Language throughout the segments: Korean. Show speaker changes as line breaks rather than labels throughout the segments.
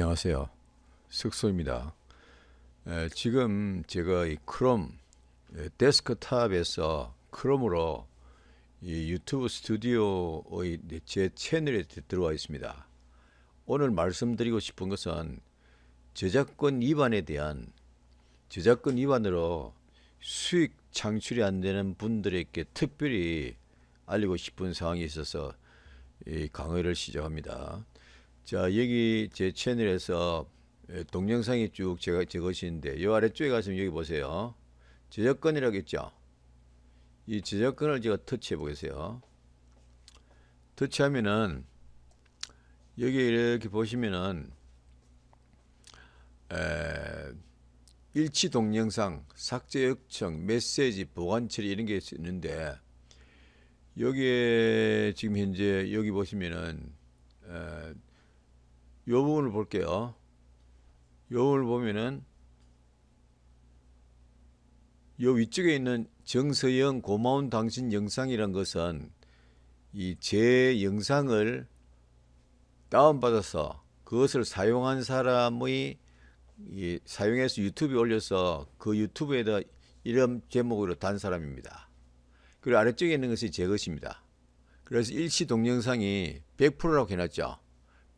안녕하세요. 숙소입니다. 에, 지금 제가 이 크롬 데스크탑에서 크롬으로 이 유튜브 스튜디오의 네, 제 채널에 들어와 있습니다. 오늘 말씀드리고 싶은 것은 저작권 위반에 대한 저작권 위반으로 수익 창출이 안 되는 분들에게 특별히 알리고 싶은 사항이 있어서 이 강의를 시작합니다. 자 여기 제 채널에서 예, 동영상이 쭉 제가 적으시는데 요 아래쪽에 가시면 여기 보세요. 저작권이라고 했죠. 이 저작권을 제가 터치해 보겠어요. 터치하면은 여기 이렇게 보시면은 에, 일치 동영상, 삭제 요청, 메시지, 보관 처리 이런 게 있는데 여기에 지금 현재 여기 보시면은 에, 요 부분을 볼게요. 요 부분을 보면은 요 위쪽에 있는 정서영 고마운 당신 영상이란 것은 이 제 영상을 다운받아서 그것을 사용한 사람의 이 사용해서 유튜브에 올려서 그 유튜브에다 이런 제목으로 단 사람입니다. 그리고 아래쪽에 있는 것이 제 것입니다. 그래서 일시 동영상이 100%라고 해놨죠.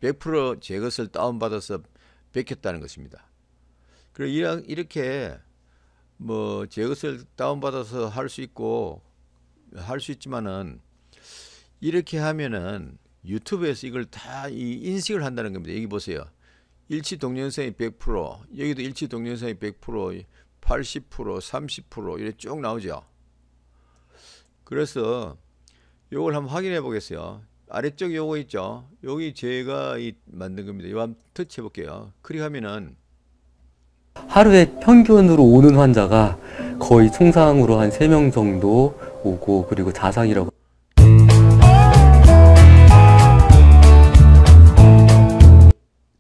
100%제 것을 다운받아서 베꼈다는 것입니다. 그리고 이렇게 뭐제 것을 다운받아서 할 수 있고 할 수 있지만은 이렇게 하면은 유튜브에서 이걸 다 인식을 한다는 겁니다. 여기 보세요. 일치 동영상이 100%, 여기도 일치 동영상이 100%, 80%, 30% 이렇게 쭉 나오죠. 그래서 이걸 한번 확인해 보겠어요. 아래쪽 요거 있죠. 여기 제가 이 만든 겁니다. 이거 한번 터치해 볼게요. 클릭하면은 하루에 평균으로 오는 환자가 거의 통상으로 한 3명 정도 오고 그리고 자상이라고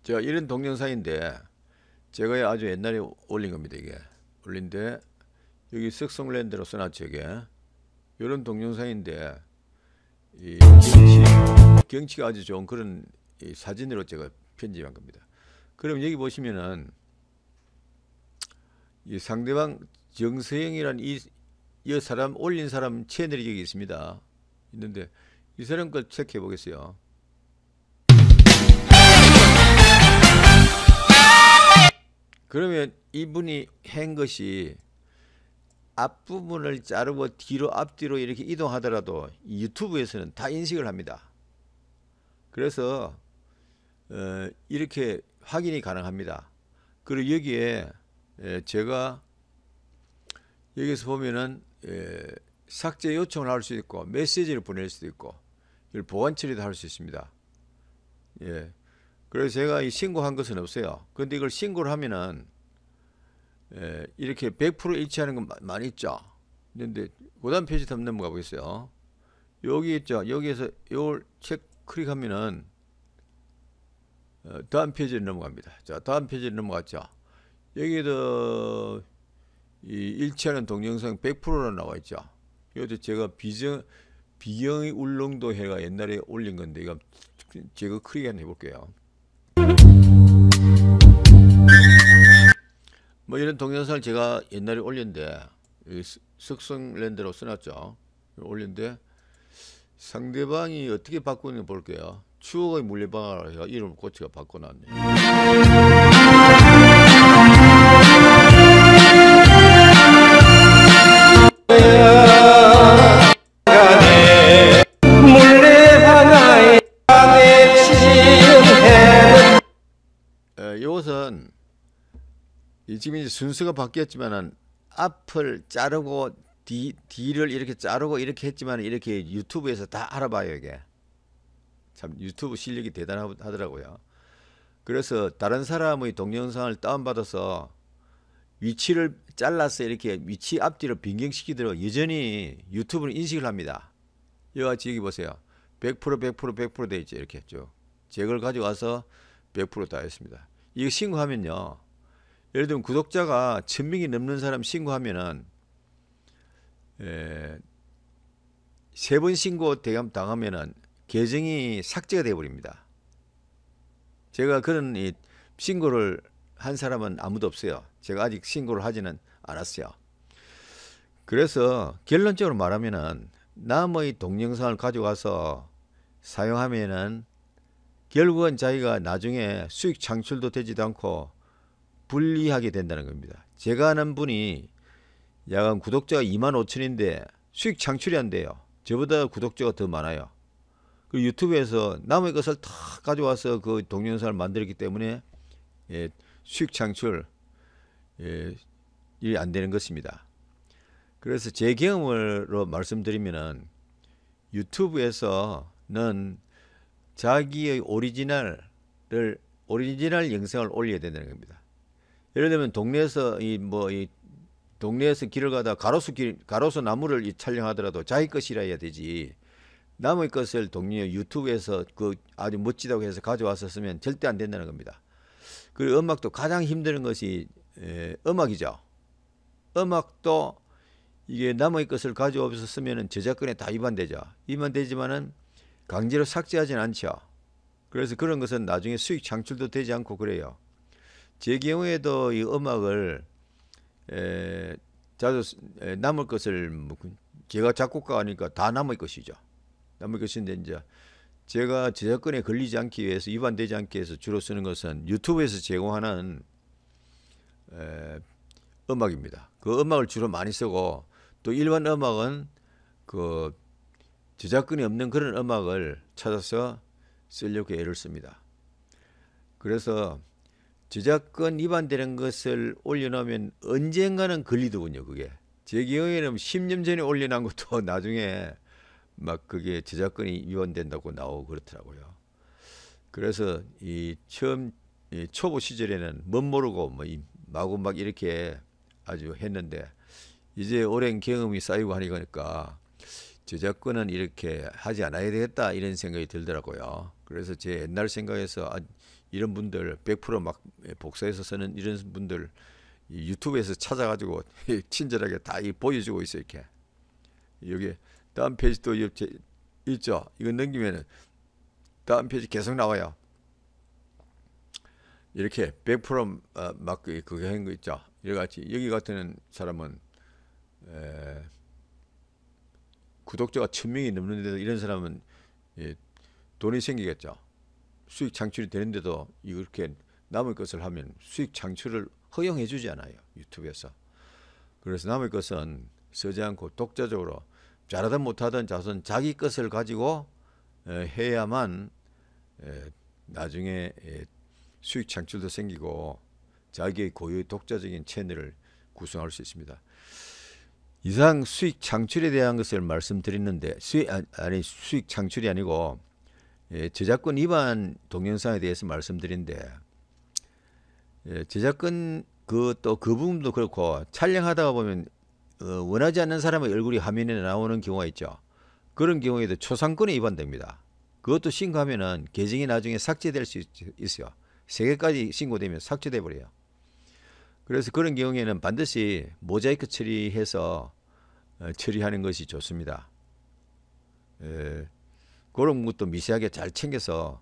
자 이런 동영상인데 제가 아주 옛날에 올린 겁니다 이게 올린데 여기 쓱성랜드로 써놨죠 이게 이런 동영상인데 예, 경치, 경치가 아주 좋은 그런 사진으로 제가 편집한 겁니다. 그럼 여기 보시면은 상대방 정서영이라 이, 이 사람 올린 사람 채널이 여기 있습니다. 있는데 이 사람 걸 체크해 보겠어요. 그러면 이분이 한 것이 앞부분을 자르고 뒤로 앞뒤로 이렇게 이동하더라도 유튜브에서는 다 인식을 합니다. 그래서 어, 이렇게 확인이 가능합니다. 그리고 여기에 예, 제가 여기서 보면은 예, 삭제 요청을 할 수 있고 메시지를 보낼 수도 있고 이걸 보안 처리도 할 수 있습니다. 예. 그래서 제가 이 신고한 것은 없어요. 그런데 이걸 신고를 하면은 에, 예, 이렇게 100% 일치하는 건 많이 있죠. 근데 그 다음 페이지 한번 넘어가 보겠어요. 여기 있죠. 여기에서 요걸 책 클릭하면은 어, 다음 페이지로 넘어갑니다. 자, 다음 페이지로 넘어갔죠. 여기에도 이 일치하는 동영상 100%로 나와 있죠. 이것도 제가 비정 비영이 울릉도 해가 옛날에 올린 건데 이거 제가 클릭 한번 해볼게요. 뭐 이런 동영상을 제가 옛날에 올렸는데 석성랜드로 써놨죠. 올렸는데 상대방이 어떻게 바꾸는지 볼게요. 추억의 물레방아라 이름 꼬치가 바꿔놨네요. 지금 이제 순서가 바뀌었지만은 앞을 자르고 뒤 뒤를 이렇게 자르고 이렇게 했지만 이렇게 유튜브에서 다 알아봐요 이게 참 유튜브 실력이 대단하더라고요. 그래서 다른 사람의 동영상을 다운받아서 위치를 잘라서 이렇게 위치 앞뒤로 변경시키도록 여전히 유튜브는 인식을 합니다. 여하튼 여기 보세요. 100% 100% 100%돼 있죠. 이렇게 쭉. 제걸 가져와서 100%다 했습니다. 이거 신고하면요. 예를 들면 구독자가 천 명이 넘는 사람 신고하면은 예, 세번 신고 대감 당하면은 계정이 삭제가 되어 버립니다. 제가 그런 이 신고를 한 사람은 아무도 없어요. 제가 아직 신고를 하지는 않았어요. 그래서 결론적으로 말하면은 남의 동영상을 가져가서 사용하면은 결국은 자기가 나중에 수익 창출도 되지도 않고 분리하게 된다는 겁니다. 제가 아는 분이 야간 구독자가 2만 5천인데 수익 창출이 안 돼요. 저보다 구독자가 더 많아요. 그 유튜브에서 남의 것을 다 가져와서 그 동영상을 만들기 때문에 예, 수익 창출 예, 일이 안 되는 것입니다. 그래서 제 경험으로 말씀드리면은 유튜브에서는 자기의 오리지널을 오리지널 영상을 올려야 된다는 겁니다. 예를 들면 동네에서 이 뭐이 뭐 동네에서 길을 가다 가로수 길 가로수 나무를 이 촬영하더라도 자기 것이라 해야 되지. 남의 것을 동료 유튜브에서 그 아주 멋지다고 해서 가져왔었으면 절대 안 된다는 겁니다. 그리고 음악도 가장 힘든 것이 에, 음악이죠. 음악도 이게 남의 것을 가져왔서쓰면은 저작권에 다 위반되죠. 위반되지만은 강제로 삭제하진 않죠. 그래서 그런 것은 나중에 수익 창출도 되지 않고 그래요. 제 경우에도 이 음악을 에, 자주 에, 남을 것을 뭐 그, 제가 작곡가가 아니까 다 남을 것이죠. 남을 것인데 이제 제가 저작권에 걸리지 않기 위해서 위반되지 않기 위해서 주로 쓰는 것은 유튜브에서 제공하는 에, 음악입니다. 그 음악을 주로 많이 쓰고 또 일반 음악은 그 저작권이 없는 그런 음악을 찾아서 쓰려고 애를 씁니다. 그래서 저작권 위반되는 것을 올려놓으면 언젠가는 걸리더군요 그게 제 경우에는 10년 전에 올려놓은 것도 나중에 막 그게 저작권이 위반된다고 나오고 그렇더라고요 그래서 이 처음 이 초보 시절에는 멋 모르고 뭐 마구 막 이렇게 아주 했는데 이제 오랜 경험이 쌓이고 하니까 저작권은 이렇게 하지 않아야 되겠다 이런 생각이 들더라고요. 그래서 제 옛날 생각에서 아, 이런 분들 100%막 예, 복사해서 쓰는 이런 분들 유튜브에서 찾아가지고 친절하게 다 보여주고 있어 이렇게 여기 다음 페이지 또 있죠 이거 넘기면은 다음 페이지 계속 나와요 이렇게 100%막 어, 그게 한 거 있죠 여기 같이 여기 같은 사람은 에, 구독자가 천명이 넘는데도 이런 사람은 예, 돈이 생기겠죠 수익 창출이 되는데도 이렇게 남의 것을 하면 수익 창출을 허용해 주지 않아요. 유튜브에서. 그래서 남의 것은 쓰지 않고 독자적으로 잘하든 못하든 자선 자기 것을 가지고 해야만 나중에 수익 창출도 생기고 자기의 고유의 독자적인 채널을 구성할 수 있습니다. 이상 수익 창출에 대한 것을 말씀드렸는데 수익 아, 아니 수익 창출이 아니고 예, 저작권 위반 동영상에 대해서 말씀드린데 예, 저작권 그 또 그 부분도 그렇고 촬영하다 보면 어, 원하지 않는 사람의 얼굴이 화면에 나오는 경우가 있죠. 그런 경우에도 초상권에 위반됩니다. 그것도 신고하면은 계정이 나중에 삭제될 수 있, 어요 세개까지 신고되면 삭제돼 버려요. 그래서 그런 경우에는 반드시 모자이크 처리해서 어, 처리하는 것이 좋습니다. 예, 그런 것도 미세하게 잘 챙겨서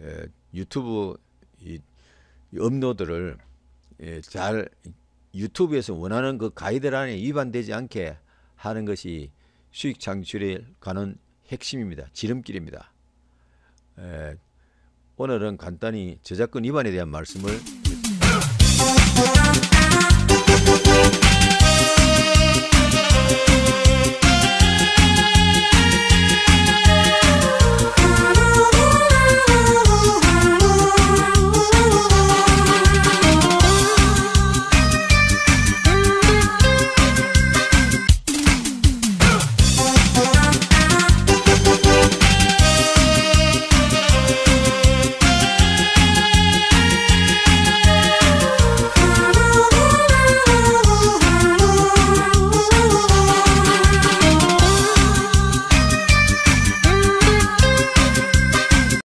예, 유튜브 이, 이 업로드를 예, 잘 유튜브에서 원하는 그 가이드라인에 위반되지 않게 하는 것이 수익 창출에 가는 핵심입니다. 지름길입니다. 예, 오늘은 간단히 저작권 위반에 대한 말씀을